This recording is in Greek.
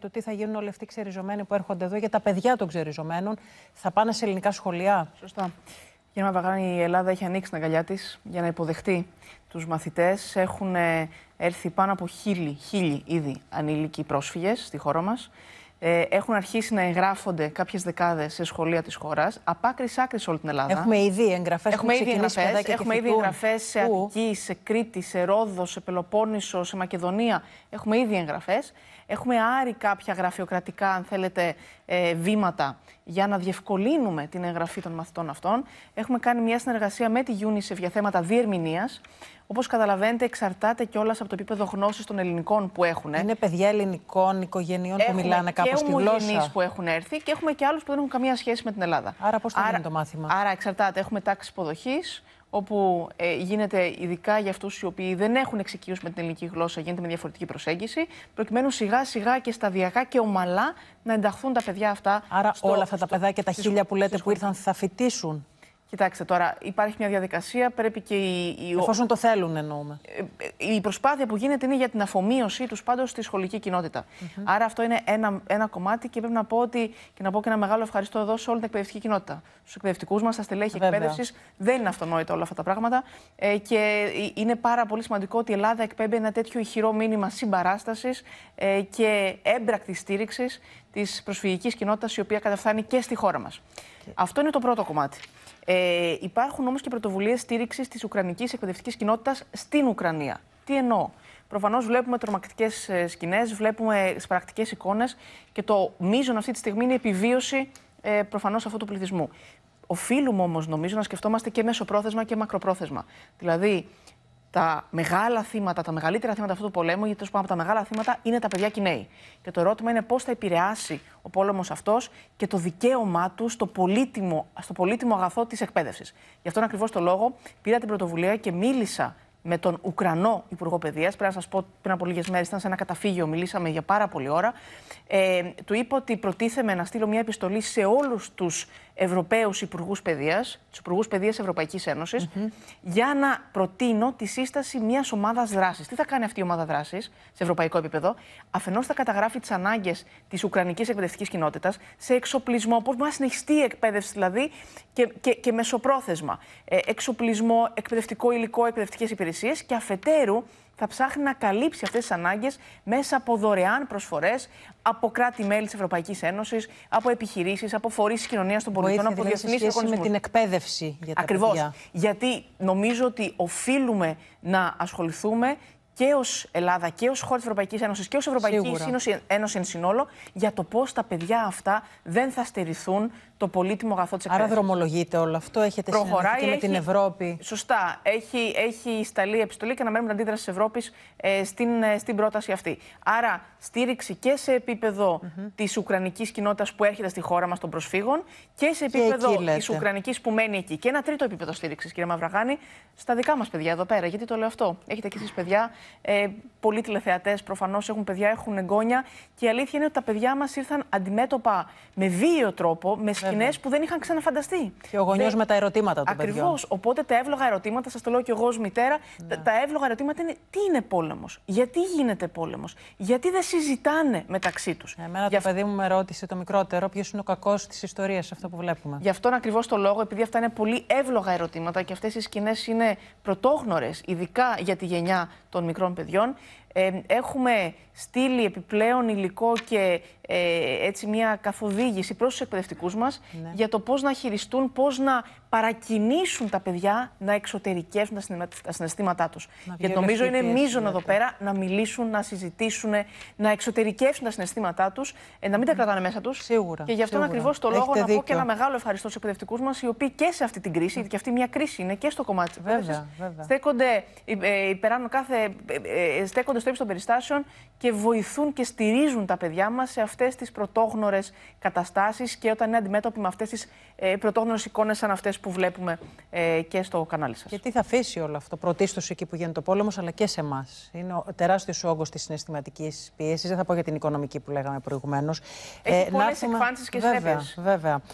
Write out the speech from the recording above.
το τι θα γίνουν όλοι αυτοί οι ξεριζωμένοι που έρχονται εδώ για τα παιδιά των ξεριζωμένων. Θα πάνε σε ελληνικά σχολεία. Σωστά. Κύριε Μαβαγάνη, η Ελλάδα έχει ανοίξει την αγκαλιά της για να υποδεχτεί τους μαθητές. Έχουν έρθει πάνω από χίλιοι, χίλιοι ήδη ανήλικοι πρόσφυγες στη χώρα μας ε, έχουν αρχίσει να εγγράφονται κάποιες δεκάδες σε σχολεία της χώρας, απ' άκρης άκρης όλη την Ελλάδα. Έχουμε ήδη εγγραφές Έχουμε ήδη εγγραφέ. Έχουμε ήδη εγγραφές σε Αττική, σε Κρήτη, σε Ρόδο, σε Πελοπόννησο, σε Μακεδονία. Έχουμε ήδη εγγραφές. Έχουμε άρει κάποια γραφειοκρατικά, αν θέλετε, ε, βήματα για να διευκολύνουμε την εγγραφή των μαθητών αυτών. Έχουμε κάνει μια συνεργασία με τη UNICEF για θέματα διερμηνίας, όπως καταλαβαίνετε, εξαρτάται κιόλας από το επίπεδο γνώσης των ελληνικών που έχουν. Είναι παιδιά ελληνικών οικογενειών που μιλάνε κάπως τη γλώσσα. που έχουν έρθει και έχουμε και άλλους που δεν έχουν καμία σχέση με την Ελλάδα. Άρα, πώς θα γίνει το μάθημα. Άρα, εξαρτάται. Έχουμε τάξη υποδοχής, όπου ε, γίνεται ειδικά για αυτούς οι οποίοι δεν έχουν εξοικείωση με την ελληνική γλώσσα, γίνεται με διαφορετική προσέγγιση, προκειμένου σιγά σιγά και σταδιακά και ομαλά να ενταχθούν τα παιδιά αυτά. Άρα, όλα αυτά τα παιδιά και τα χίλια που λέτε που ήρθαν, θα φοιτήσουν Κοιτάξτε τώρα, υπάρχει μια διαδικασία, πρέπει και οι. Εφόσον το θέλουν, εννοούμε. Ε, η προσπάθεια που γίνεται είναι για την αφομοίωσή τους πάντως στη σχολική Άρα αυτό είναι ένα, ένα κομμάτι και πρέπει να πω ότι. και να πω και ένα μεγάλο ευχαριστώ εδώ σε όλη την εκπαιδευτική κοινότητα. Στους εκπαιδευτικούς μας, στα στελέχη εκπαίδευσης. Δεν είναι αυτονόητα όλα αυτά τα πράγματα. Ε, και ε, είναι πάρα πολύ σημαντικό ότι η Ελλάδα εκπέμπει ένα τέτοιο ηχηρό μήνυμα συμπαράστασης ε, και έμπρακτη στήριξης της προσφυγικής κοινότητας η οποία καταφθάνει και στη χώρα μας. Αυτό είναι το πρώτο κομμάτι. Ε, υπάρχουν όμως και πρωτοβουλίες στήριξης της Ουκρανικής εκπαιδευτικής κοινότητας στην Ουκρανία. Τι εννοώ. Προφανώς βλέπουμε τρομακτικές ε, σκηνές, βλέπουμε σπαρακτικές εικόνες και το μείζον αυτή τη στιγμή είναι η επιβίωση ε, προφανώς αυτού του πληθυσμού. Οφείλουμε όμως, νομίζω, να σκεφτόμαστε και μέσοπρόθεσμα και μακροπρόθεσμα. Δηλαδή, τα μεγάλα θύματα, τα μεγαλύτερα θύματα αυτού του πολέμου, γιατί τόσο πάνω από τα μεγάλα θύματα είναι τα παιδιά και οι νέοι. Και το ερώτημα είναι πώς θα επηρεάσει ο πόλεμος αυτός και το δικαίωμά τους στο πολύτιμο, στο πολύτιμο αγαθό της εκπαίδευσης. Γι' αυτόν ακριβώς το λόγο πήρα την πρωτοβουλία και μίλησα με τον Ουκρανό Υπουργό Παιδείας. Πρέπει να σας πω πριν από λίγες μέρες, ήταν σε ένα καταφύγιο, μιλήσαμε για πάρα πολλή ώρα. Ε, του είπα ότι προτίθεμε να στείλω μια επιστολή σε όλους τους Ευρωπαίους Υπουργούς Παιδείας, τους Υπουργούς Παιδείας Ευρωπαϊκής Ένωσης, για να προτείνω τη σύσταση μιας ομάδας δράσης. Τι θα κάνει αυτή η ομάδα δράσης σε ευρωπαϊκό επίπεδο. Αφενός θα καταγράφει τις ανάγκες της Ουκρανικής εκπαιδευτικής κοινότητας σε εξοπλισμό, πώς μπορεί να συνεχιστεί η εκπαίδευση δηλαδή και, και, και μεσοπρόθεσμα. Ε, εξοπλισμό, εκπαιδευτικό υλικό, εκπαιδευτικές υπηρεσίες υπηρεσίες και αφετέρου θα ψάχνει να καλύψει αυτές τις ανάγκες μέσα από δωρεάν προσφορές από κράτη-μέλη της Ευρωπαϊκής Ένωσης, από επιχειρήσεις, από φορείς της κοινωνίας των πολιτών, από δηλαδή, διεθνεί οργανισμού. με την εκπαίδευση για τα Ακριβώς. Γιατί νομίζω ότι οφείλουμε να ασχοληθούμε και ως Ελλάδα και ως χώρα της Ευρωπαϊκής Ένωσης και ως Ευρωπαϊκή Ένωση εν συνόλο για το πώς τα παιδιά αυτά δεν θα στερηθούν το πολύτιμο αγαθό της Άρα δρομολογείται όλο αυτό. Έχετε Προχωράει, και έχει, με την Ευρώπη. Σωστά. Έχει, έχει σταλεί επιστολή και αναμένουμε την αντίδραση της Ευρώπης ε, στην, ε, στην πρόταση αυτή. Άρα, στήριξη και σε επίπεδο mm-hmm. της Ουκρανικής κοινότητας που έρχεται στη χώρα μας των προσφύγων και σε επίπεδο της Ουκρανικής που μένει εκεί. Και ένα τρίτο επίπεδο στήριξης, κύριε Μαυραγάνη, στα δικά μας παιδιά εδώ πέρα. Γιατί το λέω αυτό. Έχετε και εσείς παιδιά. Ε, πολλοί τηλεθεατές προφανώς έχουν παιδιά, έχουν εγγόνια. Και η αλήθεια είναι ότι τα παιδιά μας ήρθαν αντιμέτωπα με βίαιο τρόπο, με σκηνέ που δεν είχαν ξαναφανταστεί. Και ο γονιός με τα ερωτήματα του. Ακριβώς. Οπότε τα εύλογα ερωτήματα, σας το λέω και εγώ ως μητέρα, ναι. τα, τα εύλογα ερωτήματα είναι τι είναι πόλεμος, γιατί γίνεται πόλεμος, γιατί δεν συζητάνε μεταξύ τους. Ε, εμένα Για... το παιδί μου με ρώτησε το μικρότερο, ποιος είναι ο κακός της ιστορίας, αυτό που βλέπουμε. Γι' αυτόν ακριβώς το λόγο, επειδή αυτά είναι πολύ εύλογα ερωτήματα και αυτές οι σκηνές είναι πρωτόγνωρες, ειδικά για τη γενιά των μικρών παιδιών. Ε, έχουμε στείλει επιπλέον υλικό και ε, έτσι μια καθοδήγηση προς τους εκπαιδευτικούς μας ναι. για το πώς να χειριστούν, πώς να παρακινήσουν τα παιδιά να εξωτερικεύσουν τα, συναισθήματά τους. Να Γιατί νομίζω είναι μείζον εδώ πέρα να μιλήσουν, να συζητήσουν, να εξωτερικεύσουν τα συναισθήματά τους, ε, να μην τα κρατάνε μέσα τους. Σίγουρα. Και γι' αυτόν ακριβώς το λόγο Έχετε να δίκιο. πω και ένα μεγάλο ευχαριστώ στους εκπαιδευτικούς μας, οι οποίοι και σε αυτή την κρίση, γιατί και αυτή μια κρίση είναι και στο κομμάτι της βέβαια, βέβαια. στέκονται ε, ε, στο των περιστάσεων και βοηθούν και στηρίζουν τα παιδιά μας σε αυτές τις πρωτόγνωρες καταστάσεις και όταν είναι αντιμέτωποι με αυτές τις ε, πρωτόγνωρες εικόνες σαν αυτές που βλέπουμε ε, και στο κανάλι σας. τι θα αφήσει όλο αυτό πρωτίστως εκεί που γίνεται ο πόλεμος, αλλά και σε εμάς. Είναι ο τεράστιος όγκος της συναισθηματικής πίεσης. Δεν θα πω για την οικονομική που λέγαμε προηγουμένως. Έχει ε, πολλές εκφάνσεις και βέβαια, βέβαια.